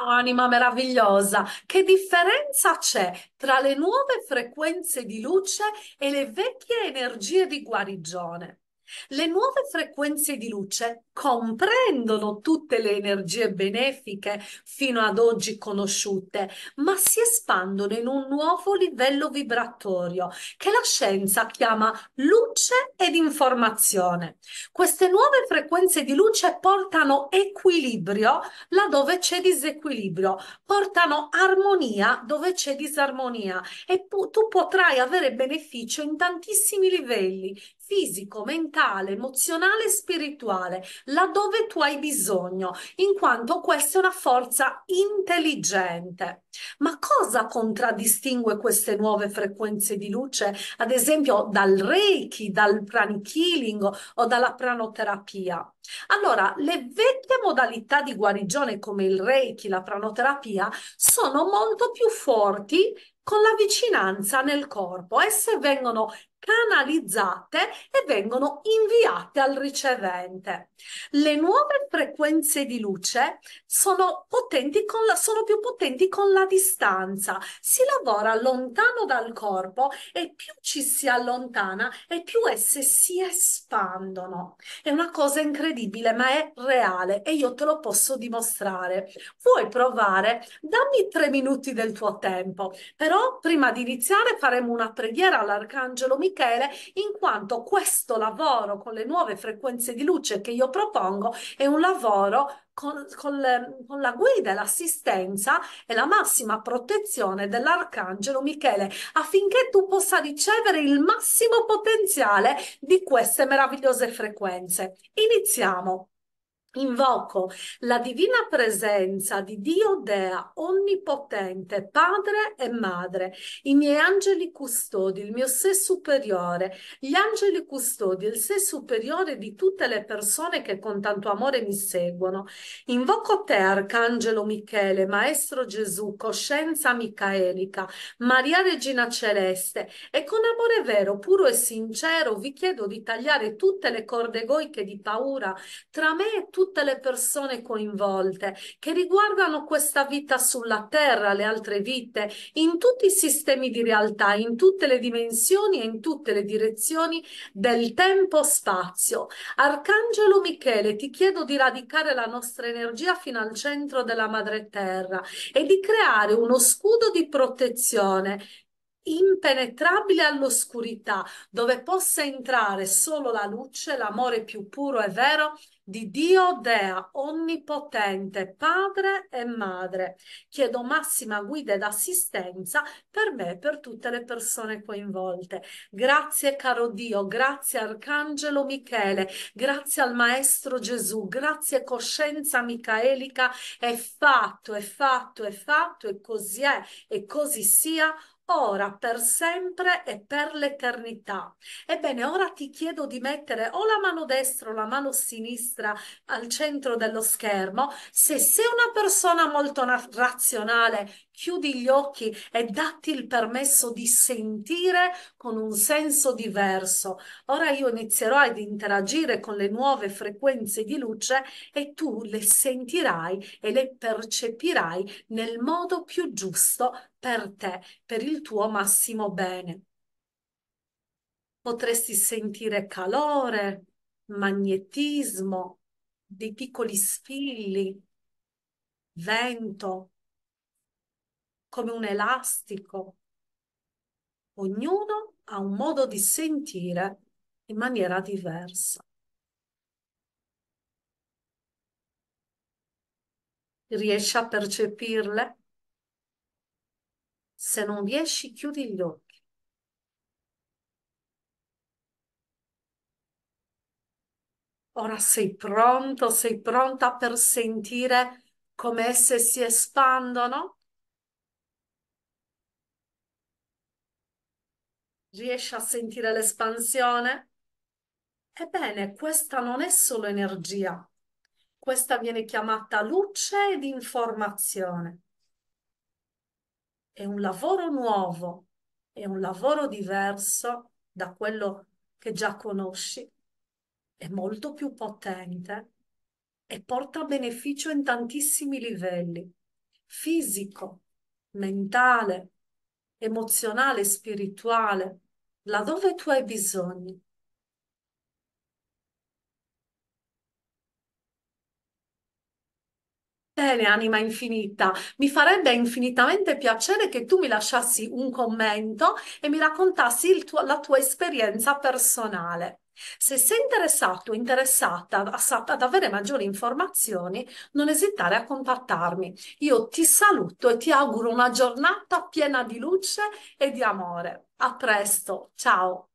Ciao anima meravigliosa, che differenza c'è tra le nuove frequenze di luce e le vecchie energie di guarigione? Le nuove frequenze di luce comprendono tutte le energie benefiche fino ad oggi conosciute, ma si espandono in un nuovo livello vibratorio che la scienza chiama luce ed informazione. Queste nuove frequenze di luce portano equilibrio laddove c'è disequilibrio, portano armonia dove c'è disarmonia e pu- tu potrai avere beneficio in tantissimi livelli, fisico, mentale, emozionale e spirituale, laddove tu hai bisogno, in quanto questa è una forza intelligente. Ma cosa contraddistingue queste nuove frequenze di luce, ad esempio dal Reiki, dal pranic healing o dalla pranoterapia? Allora, le vecchie modalità di guarigione come il Reiki, la pranoterapia, sono molto più forti con la vicinanza nel corpo. Esse vengono canalizzate e vengono inviate al ricevente. Le nuove frequenze di luce sono, potenti con la, sono più potenti con la distanza. Si lavora lontano dal corpo e più ci si allontana e più esse si espandono. È una cosa incredibile, ma è reale e io te lo posso dimostrare. Vuoi provare? Dammi tre minuti del tuo tempo, però prima di iniziare faremo una preghiera all'Arcangelo Michele Michele, in quanto questo lavoro con le nuove frequenze di luce che io propongo è un lavoro con, con, le, con la guida e l'assistenza e la massima protezione dell'Arcangelo Michele affinché tu possa ricevere il massimo potenziale di queste meravigliose frequenze. Iniziamo. Invoco la divina presenza di Dio Dea, onnipotente, padre e madre, i miei angeli custodi, il mio sé superiore, gli angeli custodi, il sé superiore di tutte le persone che con tanto amore mi seguono. Invoco te, Arcangelo Michele, Maestro Gesù, Coscienza Micaelica, Maria Regina Celeste, e con amore vero, puro e sincero vi chiedo di tagliare tutte le corde goiche di paura tra me e tu tutte le persone coinvolte, che riguardano questa vita sulla Terra, le altre vite, in tutti i sistemi di realtà, in tutte le dimensioni e in tutte le direzioni del tempo-spazio. Arcangelo Michele, ti chiedo di radicare la nostra energia fino al centro della Madre Terra e di creare uno scudo di protezione impenetrabile all'oscurità, dove possa entrare solo la luce, l'amore più puro e vero di Dio Dea, onnipotente, padre e madre. Chiedo massima guida ed assistenza per me e per tutte le persone coinvolte. Grazie caro Dio, grazie Arcangelo Michele, grazie al Maestro Gesù, grazie coscienza micaelica, è fatto, è fatto, è fatto e così è e così sia ora, per sempre e per l'eternità. Ebbene, ora ti chiedo di mettere o la mano destra o la mano sinistra al centro dello schermo. Se sei una persona molto razionale, Chiudi gli occhi e datti il permesso di sentire con un senso diverso. Ora io inizierò ad interagire con le nuove frequenze di luce e tu le sentirai e le percepirai nel modo più giusto per te, per il tuo massimo bene. Potresti sentire calore, magnetismo, dei piccoli sfilli, vento, come un elastico. Ognuno ha un modo di sentire in maniera diversa. Riesci a percepirle? Se non riesci, chiudi gli occhi. Ora sei pronto, sei pronta per sentire come esse si espandono? riesce a sentire l'espansione? Ebbene, questa non è solo energia, questa viene chiamata luce ed informazione. È un lavoro nuovo, è un lavoro diverso da quello che già conosci, è molto più potente e porta beneficio in tantissimi livelli, fisico, mentale, emozionale, spirituale, laddove tu hai bisogno. Bene, anima infinita, mi farebbe infinitamente piacere che tu mi lasciassi un commento e mi raccontassi tuo, la tua esperienza personale. Se sei interessato o interessata ad avere maggiori informazioni, non esitare a contattarmi. Io ti saluto e ti auguro una giornata piena di luce e di amore. A presto, ciao!